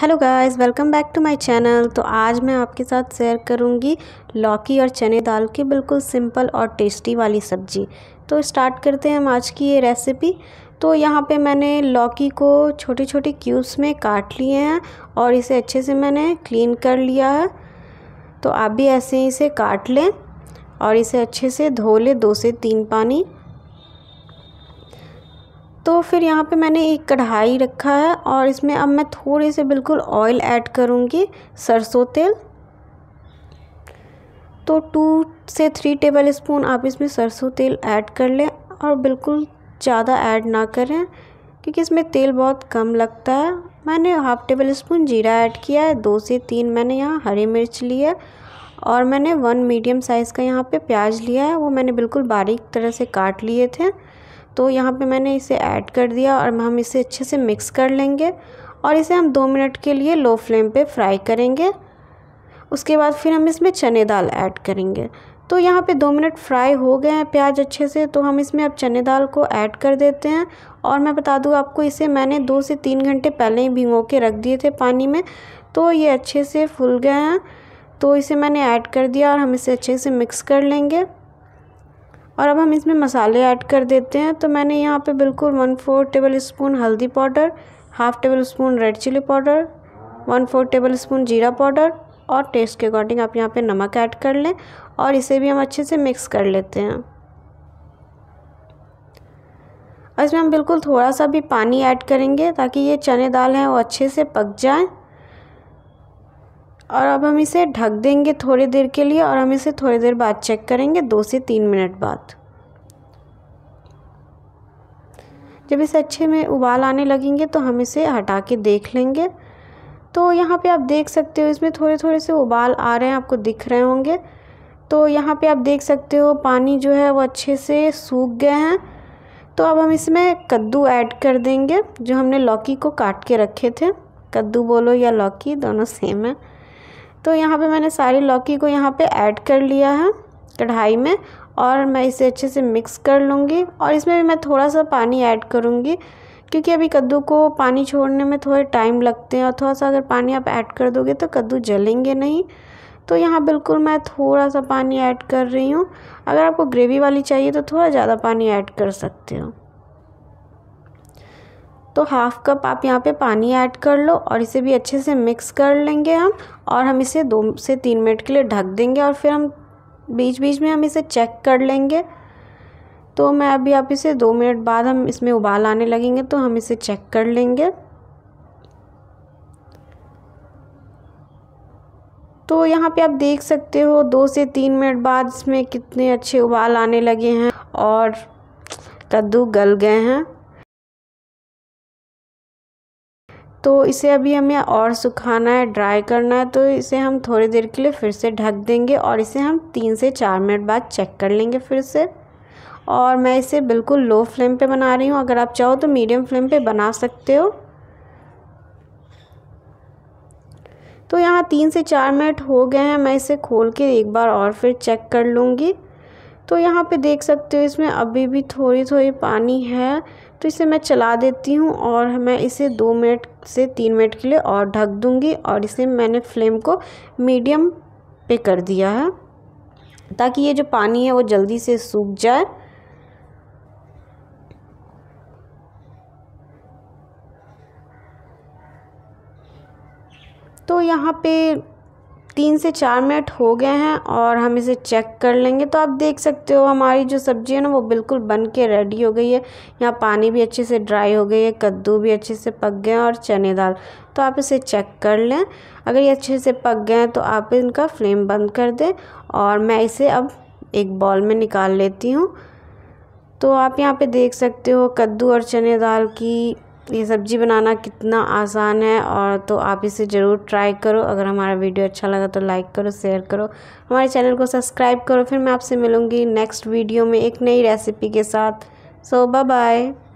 hello guys welcome back to my channel तो आज मैं आपके साथ शेयर करूंगी लौकी और चने दाल की बिल्कुल सिंपल और टेस्टी वाली सब्जी तो स्टार्ट करते हैं हम आज की ये रेसिपी तो यहाँ पे मैंने लौकी को छोटे छोटे क्यूब्स में काट लिए हैं और इसे अच्छे से मैंने क्लीन कर लिया है तो आप भी ऐसे ही इसे काट लें और इसे अच्छे से धो लें दो से तीन पानी तो फिर यहाँ पे मैंने एक कढ़ाई रखा है और इसमें अब मैं थोड़े से बिल्कुल ऑयल ऐड करूँगी सरसों तेल तो टू से थ्री टेबल स्पून आप इसमें सरसों तेल ऐड कर लें और बिल्कुल ज़्यादा ऐड ना करें क्योंकि इसमें तेल बहुत कम लगता है मैंने हाफ़ टेबल स्पून जीरा ऐड किया है दो से तीन मैंने यहाँ हरी मिर्च ली है और मैंने वन मीडियम साइज़ का यहाँ पे प्याज लिया है वो मैंने बिल्कुल बारीक तरह से काट लिए थे तो यहाँ पे मैंने इसे ऐड कर दिया और हम इसे अच्छे से मिक्स कर लेंगे और इसे हम दो मिनट के लिए लो फ्लेम पे फ्राई करेंगे उसके बाद फिर हम इसमें चने दाल ऐड करेंगे तो यहाँ पे दो मिनट फ्राई हो गए हैं प्याज अच्छे से तो हम इसमें अब चने दाल को ऐड कर देते हैं और मैं बता दूँ आपको इसे मैंने दो से तीन घंटे पहले ही भिंगो के रख दिए थे पानी में तो ये अच्छे से फूल गए हैं तो इसे मैंने ऐड कर दिया और हम इसे अच्छे से मिक्स कर लेंगे और अब हम इसमें मसाले ऐड कर देते हैं तो मैंने यहाँ पे बिल्कुल वन फोर टेबल स्पून हल्दी powder half tablespoon red chilli powder one four tablespoon जीरा पाउडर और टेस्ट के अकॉर्डिंग आप यहाँ पे नमक ऐड कर लें और इसे भी हम अच्छे से मिक्स कर लेते हैं और इसमें हम बिल्कुल थोड़ा सा भी पानी ऐड करेंगे ताकि ये चने दाल हैं वो अच्छे से पक जाएँ और अब हम इसे ढक देंगे थोड़ी देर के लिए और हम इसे थोड़ी देर बाद चेक करेंगे दो से तीन मिनट बाद जब इसे अच्छे में उबाल आने लगेंगे तो हम इसे हटा के देख लेंगे तो यहाँ पे आप देख सकते हो इसमें थोड़े थोड़े से उबाल आ रहे हैं आपको दिख रहे होंगे तो यहाँ पे आप देख सकते हो पानी जो है वो अच्छे से सूख गए हैं तो अब हम इसमें कद्दू ऐड कर देंगे जो हमने लौकी को काट के रखे थे कद्दू बोलो या लौकी दोनों सेम है तो यहाँ पे मैंने सारी लौकी को यहाँ पे ऐड कर लिया है कढ़ाई में और मैं इसे अच्छे से मिक्स कर लूँगी और इसमें भी मैं थोड़ा सा पानी ऐड करूँगी क्योंकि अभी कद्दू को पानी छोड़ने में थोड़े टाइम लगते हैं और थोड़ा सा अगर पानी आप ऐड कर दोगे तो कद्दू जलेंगे नहीं तो यहाँ बिल्कुल मैं थोड़ा सा पानी ऐड कर रही हूँ अगर आपको ग्रेवी वाली चाहिए तो थोड़ा ज़्यादा पानी ऐड कर सकते हो तो हाफ़ कप आप यहाँ पे पानी ऐड कर लो और इसे भी अच्छे से मिक्स कर लेंगे हम और हम इसे दो से तीन मिनट के लिए ढक देंगे और फिर हम बीच बीच में हम इसे चेक कर लेंगे तो मैं अभी आप इसे दो मिनट बाद हम इसमें उबाल आने लगेंगे तो हम इसे चेक कर लेंगे तो यहाँ पे आप देख सकते हो दो से तीन मिनट बाद इसमें कितने अच्छे उबाल आने लगे हैं और कद्दू गल गए हैं तो इसे अभी हमें और सुखाना है ड्राई करना है तो इसे हम थोड़ी देर के लिए फिर से ढक देंगे और इसे हम तीन से चार मिनट बाद चेक कर लेंगे फिर से और मैं इसे बिल्कुल लो फ्लेम पे बना रही हूँ अगर आप चाहो तो मीडियम फ्लेम पे बना सकते हो तो यहाँ तीन से चार मिनट हो गए हैं मैं इसे खोल के एक बार और फिर चेक कर लूँगी तो यहाँ पे देख सकते हो इसमें अभी भी थोड़ी थोड़ी पानी है तो इसे मैं चला देती हूँ और मैं इसे दो मिनट से तीन मिनट के लिए और ढक दूँगी और इसे मैंने फ्लेम को मीडियम पे कर दिया है ताकि ये जो पानी है वो जल्दी से सूख जाए तो यहाँ पे तीन से चार मिनट हो गए हैं और हम इसे चेक कर लेंगे तो आप देख सकते हो हमारी जो सब्ज़ी है ना वो बिल्कुल बन के रेडी हो गई है यहाँ पानी भी अच्छे से ड्राई हो गई है कद्दू भी अच्छे से पक गए हैं और चने दाल तो आप इसे चेक कर लें अगर ये अच्छे से पक गए हैं तो आप इनका फ्लेम बंद कर दें और मैं इसे अब एक बॉल में निकाल लेती हूँ तो आप यहाँ पर देख सकते हो कद्दू और चने दाल की ये सब्ज़ी बनाना कितना आसान है और तो आप इसे ज़रूर ट्राई करो अगर हमारा वीडियो अच्छा लगा तो लाइक करो शेयर करो हमारे चैनल को सब्सक्राइब करो फिर मैं आपसे मिलूँगी नेक्स्ट वीडियो में एक नई रेसिपी के साथ सो बाय बाय